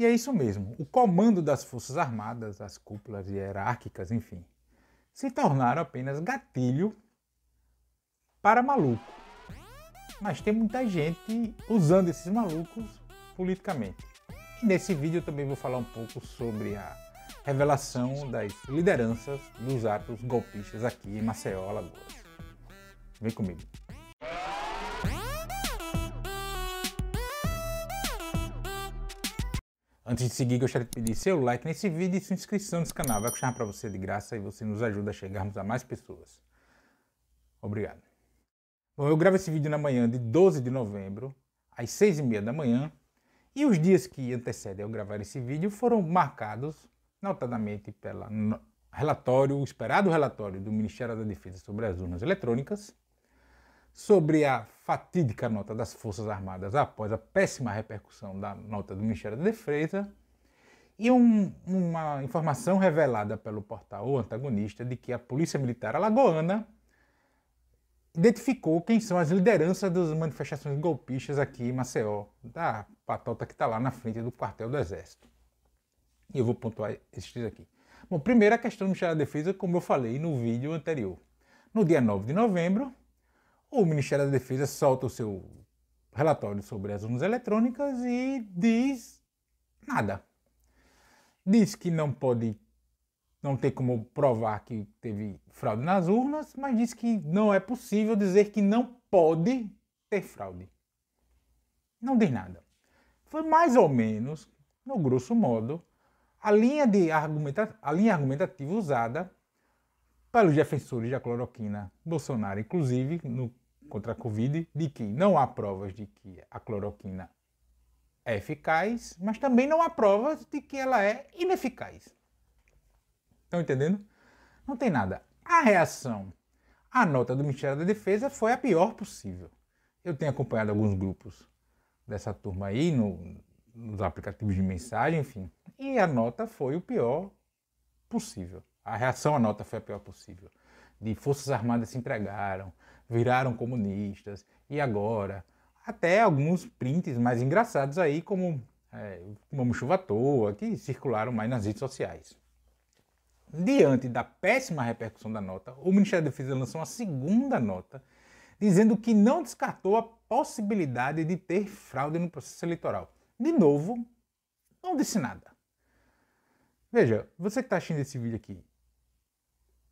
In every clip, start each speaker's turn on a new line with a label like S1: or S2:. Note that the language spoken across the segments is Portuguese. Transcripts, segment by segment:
S1: E é isso mesmo, o comando das Forças Armadas, as cúpulas hierárquicas, enfim, se tornaram apenas gatilho para maluco. Mas tem muita gente usando esses malucos politicamente. E nesse vídeo eu também vou falar um pouco sobre a revelação das lideranças dos atos golpistas aqui em Maceió, Alagoas. Vem comigo. Antes de seguir, gostaria de pedir seu like nesse vídeo e sua inscrição nesse canal. Vai custar para você de graça e você nos ajuda a chegarmos a mais pessoas. Obrigado. Bom, eu gravo esse vídeo na manhã de 12 de novembro, às 6 e meia da manhã, e os dias que antecedem eu gravar esse vídeo foram marcados, notadamente pelo relatório, o esperado relatório do Ministério da Defesa sobre as urnas eletrônicas, sobre a fatídica nota das Forças Armadas após a péssima repercussão da nota do Ministério da Defesa e um, uma informação revelada pelo portal O Antagonista de que a Polícia Militar Alagoana identificou quem são as lideranças das manifestações golpistas aqui em Maceió, da patota que está lá na frente do quartel do Exército. E eu vou pontuar esses três aqui. Bom, primeiro a questão do Ministério da Defesa, como eu falei no vídeo anterior. No dia 9 de novembro, o Ministério da Defesa solta o seu relatório sobre as urnas eletrônicas e diz nada. Diz que não pode, não tem como provar que teve fraude nas urnas, mas diz que não é possível dizer que não pode ter fraude. Não diz nada. Foi mais ou menos, no grosso modo, a linha, de argumenta, a linha argumentativa usada pelos defensores da cloroquina, Bolsonaro, inclusive, no contra a Covid de que não há provas de que a cloroquina é eficaz, mas também não há provas de que ela é ineficaz. Estão entendendo? Não tem nada. A reação à nota do Ministério da Defesa foi a pior possível. Eu tenho acompanhado alguns grupos dessa turma aí no, nos aplicativos de mensagem, enfim, e a nota foi o pior possível. A reação à nota foi a pior possível. De Forças Armadas se entregaram, viraram comunistas e agora até alguns prints mais engraçados aí como é, chuva à toa que circularam mais nas redes sociais. Diante da péssima repercussão da nota, o Ministério da Defesa lançou uma segunda nota dizendo que não descartou a possibilidade de ter fraude no processo eleitoral. De novo, não disse nada. Veja, você que está assistindo esse vídeo aqui,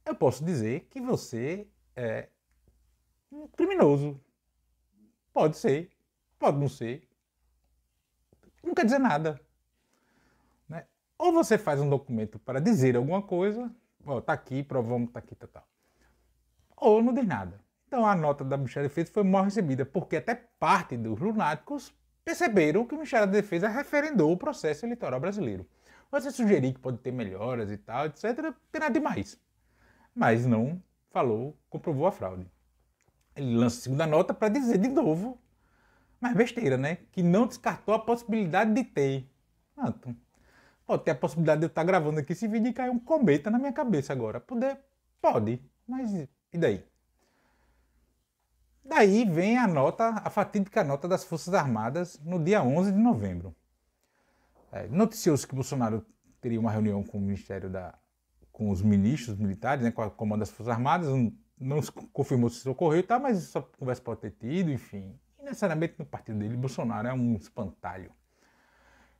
S1: eu posso dizer que você é, um criminoso. Pode ser, pode não ser. Não quer dizer nada. Né? Ou você faz um documento para dizer alguma coisa, ó, tá aqui, provamos, tá aqui, tá tal. Tá. Ou não diz nada. Então a nota da Ministério da Defesa foi mal recebida, porque até parte dos lunáticos perceberam que o Ministério da Defesa referendou o processo eleitoral brasileiro. Você sugerir que pode ter melhoras e tal, etc., tem nada demais. Mas não falou, comprovou a fraude. Ele lança a segunda nota para dizer de novo, mas besteira, né? Que não descartou a possibilidade de ter. Pronto. Pode ter a possibilidade de eu estar tá gravando aqui esse vídeo e cair um cometa na minha cabeça agora. Poder? Pode. Mas e daí? Daí vem a nota, a fatídica nota das Forças Armadas no dia 11 de novembro. É, Noticiou-se que Bolsonaro teria uma reunião com o Ministério da... com os ministros militares, né, com a comando das Forças Armadas, um não se confirmou se isso ocorreu, tá, mas essa conversa pode ter tido, enfim. E necessariamente no partido dele, Bolsonaro é um espantalho.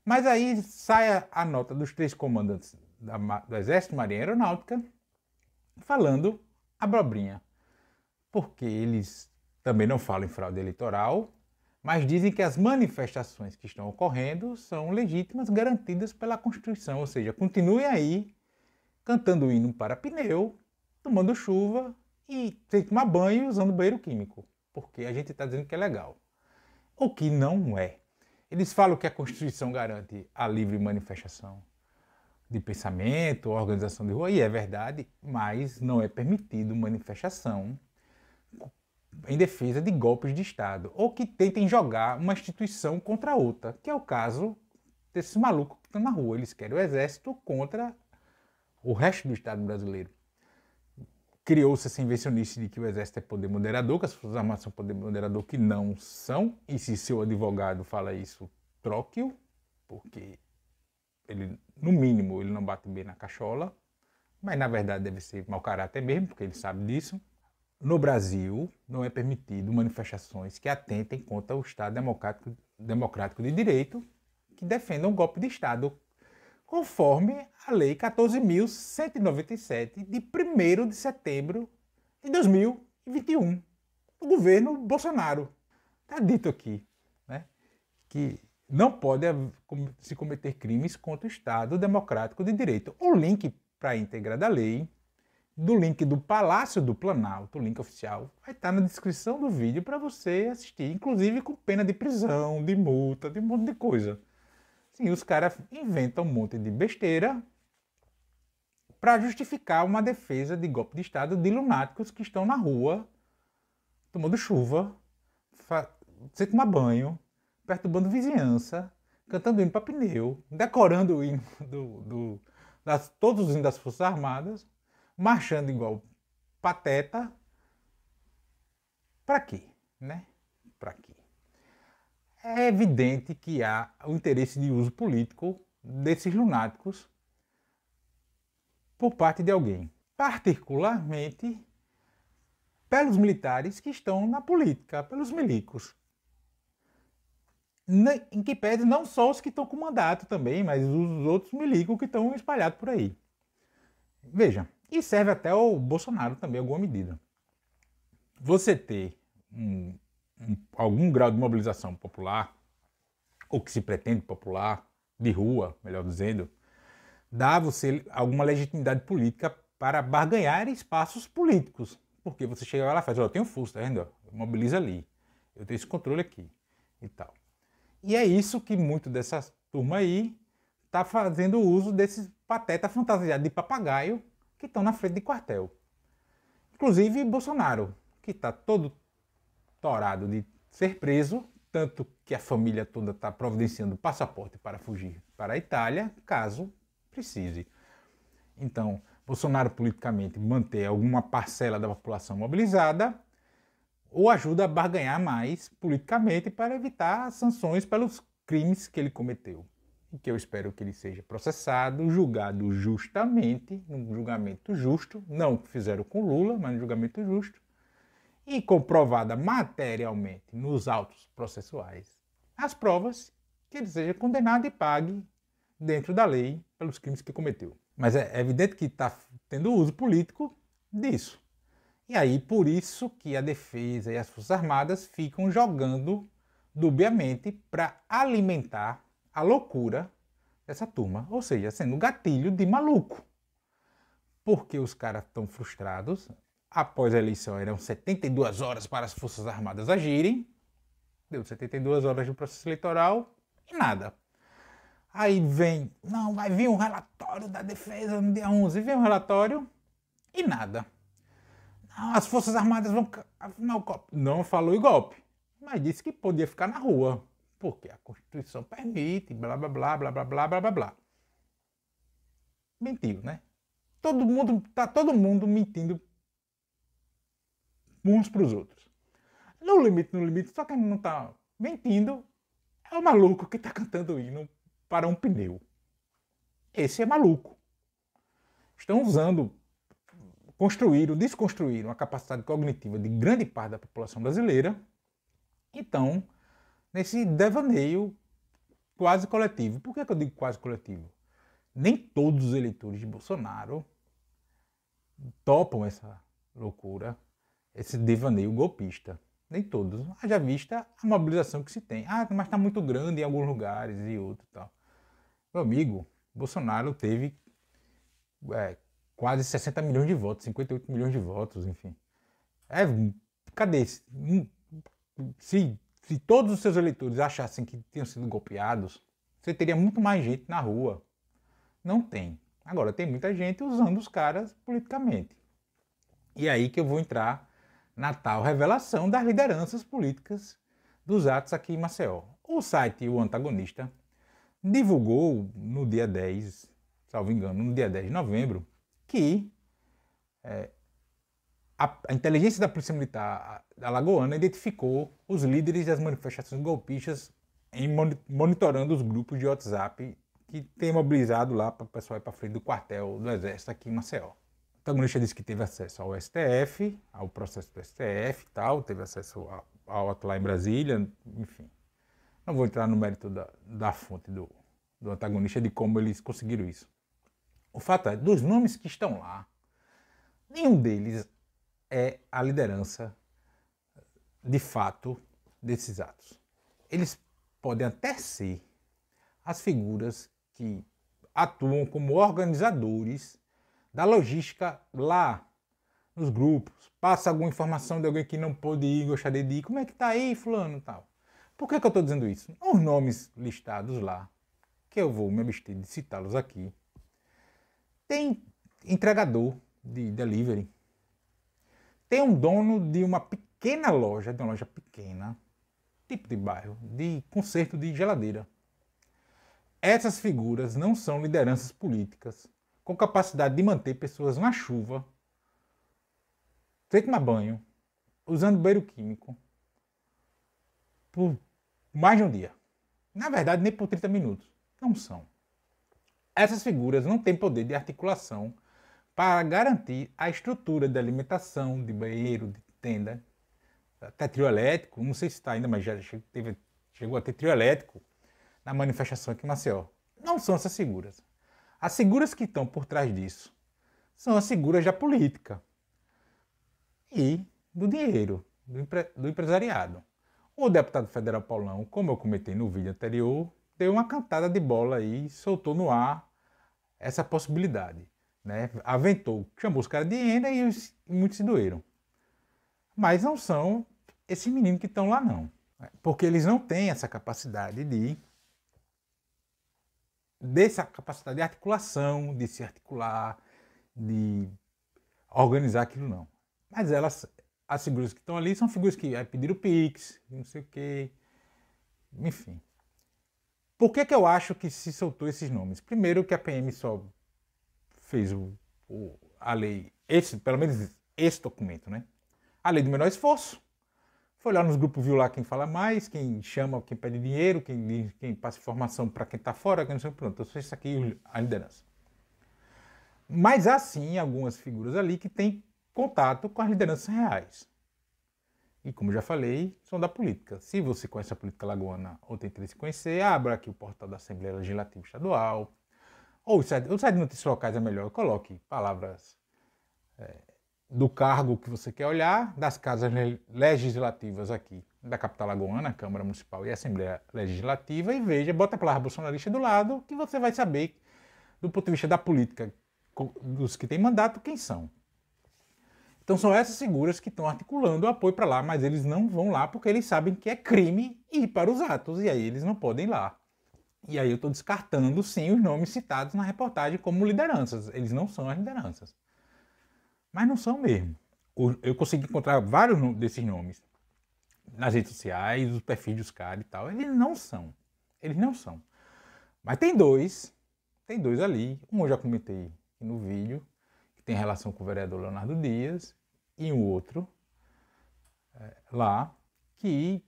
S1: Mas aí sai a nota dos três comandantes da, do Exército, Marinha e Aeronáutica, falando abobrinha. Porque eles também não falam em fraude eleitoral, mas dizem que as manifestações que estão ocorrendo são legítimas, garantidas pela Constituição. Ou seja, continue aí cantando o hino para pneu, tomando chuva e tem que tomar banho usando banheiro químico, porque a gente está dizendo que é legal. O que não é. Eles falam que a Constituição garante a livre manifestação de pensamento, organização de rua, e é verdade, mas não é permitido manifestação em defesa de golpes de Estado ou que tentem jogar uma instituição contra outra, que é o caso desse maluco que está na rua. Eles querem o exército contra o resto do Estado brasileiro criou-se essa invencionice de que o Exército é poder moderador, que as Forças Armadas são poder moderador, que não são. E se seu advogado fala isso, troque-o, porque ele, no mínimo, ele não bate bem na cachola, mas na verdade deve ser mau caráter mesmo, porque ele sabe disso. No Brasil, não é permitido manifestações que atentem contra o Estado democrático, democrático de direito, que defendam um golpe de Estado conforme a Lei 14.197, de 1 de setembro de 2021, do governo Bolsonaro. Está dito aqui né, que não pode se cometer crimes contra o Estado Democrático de Direito. O link para a íntegra da lei, do link do Palácio do Planalto, o link oficial, vai estar tá na descrição do vídeo para você assistir, inclusive com pena de prisão, de multa, de um monte de coisa. Sim, os caras inventam um monte de besteira para justificar uma defesa de golpe de Estado de lunáticos que estão na rua, tomando chuva, sem tomar banho, perturbando vizinhança, cantando hino para pneu, decorando o hino do, do, das, todos os hinos das Forças Armadas, marchando igual pateta. Para quê? Né? Para quê? é evidente que há o interesse de uso político desses lunáticos por parte de alguém, particularmente pelos militares que estão na política, pelos milicos. Em que pese não só os que estão com mandato também, mas os outros milicos que estão espalhados por aí. Veja, e serve até o Bolsonaro também, alguma medida. Você ter um algum grau de mobilização popular, ou que se pretende popular, de rua, melhor dizendo, dá você alguma legitimidade política para barganhar espaços políticos. Porque você chega lá e faz, ó, oh, eu tenho fuso, tá vendo? Mobiliza ali. Eu tenho esse controle aqui e tal. E é isso que muito dessa turma aí está fazendo uso desses pateta fantasiado de papagaio que estão na frente de quartel. Inclusive Bolsonaro, que está todo torado de ser preso, tanto que a família toda está providenciando passaporte para fugir para a Itália, caso precise. Então, Bolsonaro politicamente manter alguma parcela da população mobilizada ou ajuda a barganhar mais politicamente para evitar sanções pelos crimes que ele cometeu. E que eu espero que ele seja processado, julgado justamente, num julgamento justo, não o que fizeram com Lula, mas num julgamento justo, e comprovada materialmente nos autos processuais as provas que ele seja condenado e pague dentro da lei pelos crimes que cometeu. Mas é evidente que está tendo uso político disso. E aí, por isso que a defesa e as Forças Armadas ficam jogando dubiamente para alimentar a loucura dessa turma, ou seja, sendo gatilho de maluco. Porque os caras estão frustrados, após a eleição eram 72 horas para as Forças Armadas agirem. Deu 72 horas de processo eleitoral e nada. Aí vem, não, vai vir um relatório da defesa no dia 11. Vem um relatório e nada. Não, as Forças Armadas vão. Não, não falou em golpe, mas disse que podia ficar na rua, porque a Constituição permite, blá, blá, blá, blá, blá, blá, blá, blá, blá. Mentiu, né? Todo mundo, tá todo mundo mentindo uns para os outros. No limite, no limite, só quem não está mentindo é o maluco que está cantando hino para um pneu. Esse é maluco. Estão usando, construíram, desconstruíram a capacidade cognitiva de grande parte da população brasileira. Então, nesse devaneio quase coletivo. Por que, é que eu digo quase coletivo? Nem todos os eleitores de Bolsonaro topam essa loucura esse devaneio golpista. Nem todos. Haja vista a mobilização que se tem. Ah, mas está muito grande em alguns lugares e outro tal. Meu amigo, Bolsonaro teve é, quase 60 milhões de votos, 58 milhões de votos, enfim. É, cadê? Hum, se, se todos os seus eleitores achassem que tinham sido golpeados, você teria muito mais gente na rua. Não tem. Agora, tem muita gente usando os caras politicamente. E é aí que eu vou entrar na tal revelação das lideranças políticas dos atos aqui em Maceió. O site O Antagonista divulgou no dia 10, salvo engano, no dia 10 de novembro, que é, a, a, inteligência da Polícia Militar da Lagoana identificou os líderes das manifestações golpistas em, monitorando os grupos de WhatsApp que tem mobilizado lá para o pessoal ir para frente do quartel do Exército aqui em Maceió protagonista disse que teve acesso ao STF, ao processo do STF e tal, teve acesso ao, ato lá em Brasília, enfim. Não vou entrar no mérito da, da fonte do, do antagonista de como eles conseguiram isso. O fato é, dos nomes que estão lá, nenhum deles é a liderança de fato desses atos. Eles podem até ser as figuras que atuam como organizadores da logística lá nos grupos. Passa alguma informação de alguém que não pôde ir, gostaria de ir. Como é que tá aí, fulano, tal. Por que, que eu estou dizendo isso? Os nomes listados lá, que eu vou me abster de citá-los aqui, tem entregador de delivery, tem um dono de uma pequena loja, de uma loja pequena, tipo de bairro, de conserto de geladeira. Essas figuras não são lideranças políticas, com capacidade de manter pessoas na chuva, sem tomar banho, usando banheiro químico, por mais de um dia. Na verdade, nem por 30 minutos. Não são. Essas figuras não têm poder de articulação para garantir a estrutura de alimentação, de banheiro, de tenda, até trio elétrico, não sei se está ainda, mas já teve, chegou a ter trio elétrico na manifestação aqui em Maceió. Não são essas figuras. As figuras que estão por trás disso são as figuras da política e do dinheiro, do, empre... do empresariado. O deputado federal Paulão, como eu comentei no vídeo anterior, deu uma cantada de bola aí e soltou no ar essa possibilidade. Né? Aventou, chamou os caras de hiena e muitos se doeram. Mas não são esses meninos que estão lá, não. Porque eles não têm essa capacidade de dessa capacidade de articulação, de se articular, de organizar aquilo, não. Mas elas, as figuras que estão ali são figuras que aí é, pediram Pix, não sei o quê, enfim. Por que, que eu acho que se soltou esses nomes? Primeiro que a PM só fez o, o, a lei, esse, pelo menos esse documento, né? A lei do menor esforço, foi lá nos grupos, viu lá quem fala mais, quem chama, quem pede dinheiro, quem, quem passa informação para quem está fora, quem não sei, pronto, eu sei isso aqui a liderança. Mas há sim algumas figuras ali que têm contato com as lideranças reais. E como já falei, são da política. Se você conhece a política lagoana ou tem interesse em conhecer, abra aqui o portal da Assembleia Legislativa Estadual. Ou o site, o site de notícias locais é melhor, coloque palavras é, do cargo que você quer olhar, das casas legislativas aqui da capital lagoana, Câmara Municipal e Assembleia Legislativa, e veja, bota a palavra bolsonarista do lado, que você vai saber, do ponto de vista da política, dos que têm mandato, quem são. Então são essas figuras que estão articulando o apoio para lá, mas eles não vão lá porque eles sabem que é crime ir para os atos, e aí eles não podem ir lá. E aí eu estou descartando, sim, os nomes citados na reportagem como lideranças. Eles não são as lideranças. Mas não são mesmo. Eu consegui encontrar vários desses nomes nas redes sociais, os perfis dos caras e tal. Eles não são. Eles não são. Mas tem dois. Tem dois ali. Um eu já comentei no vídeo, que tem relação com o vereador Leonardo Dias. E um outro é, lá, que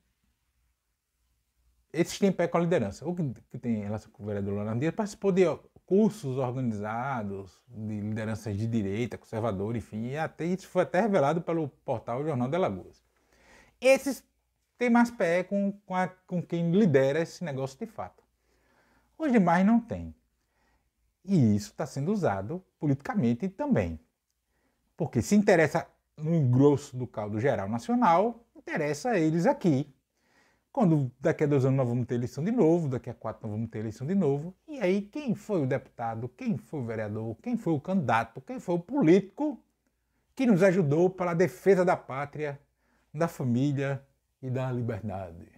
S1: esses têm pé com a liderança. O que, que tem relação com o vereador Leonardo Dias participou de cursos organizados de lideranças de direita, conservador, enfim, e até, isso foi até revelado pelo portal Jornal de Alagoas. Esses têm mais pé com, com, a, com quem lidera esse negócio de fato. Os demais não têm. E isso está sendo usado politicamente também. Porque se interessa no grosso do caldo geral nacional, interessa a eles aqui, quando daqui a dois anos nós vamos ter eleição de novo, daqui a quatro nós vamos ter eleição de novo. E aí, quem foi o deputado, quem foi o vereador, quem foi o candidato, quem foi o político que nos ajudou para a defesa da pátria, da família e da liberdade?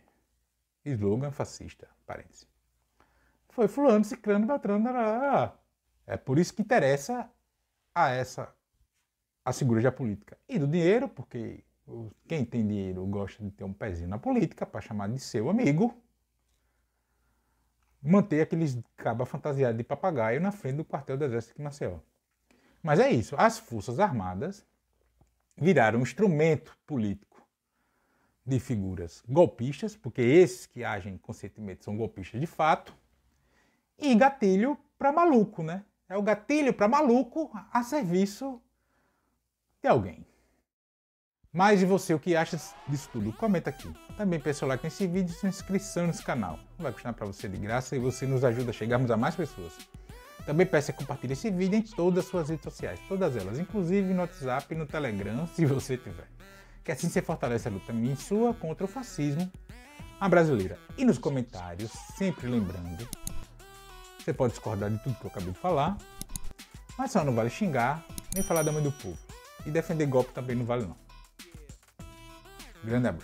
S1: Slogan fascista, parênteses. Foi fulano, ciclano, batrano, É por isso que interessa a essa a segurança política. E do dinheiro, porque quem tem dinheiro gosta de ter um pezinho na política para chamar de seu amigo. Manter aqueles cabas fantasiados de papagaio na frente do quartel do exército que nasceu. Mas é isso. As Forças Armadas viraram um instrumento político de figuras golpistas, porque esses que agem com sentimento são golpistas de fato, e gatilho para maluco, né? É o gatilho para maluco a serviço de alguém. Mais de você, o que acha disso tudo? Comenta aqui. Também peça o like nesse vídeo e sua inscrição nesse canal. Vai custar para você de graça e você nos ajuda a chegarmos a mais pessoas. Também peça é compartilhar esse vídeo em todas as suas redes sociais, todas elas, inclusive no WhatsApp e no Telegram, se você tiver. Que assim você fortalece a luta minha e sua contra o fascismo, a brasileira. E nos comentários, sempre lembrando, você pode discordar de tudo que eu acabei de falar, mas só não vale xingar, nem falar da mãe do povo. E defender golpe também não vale não. グレナブ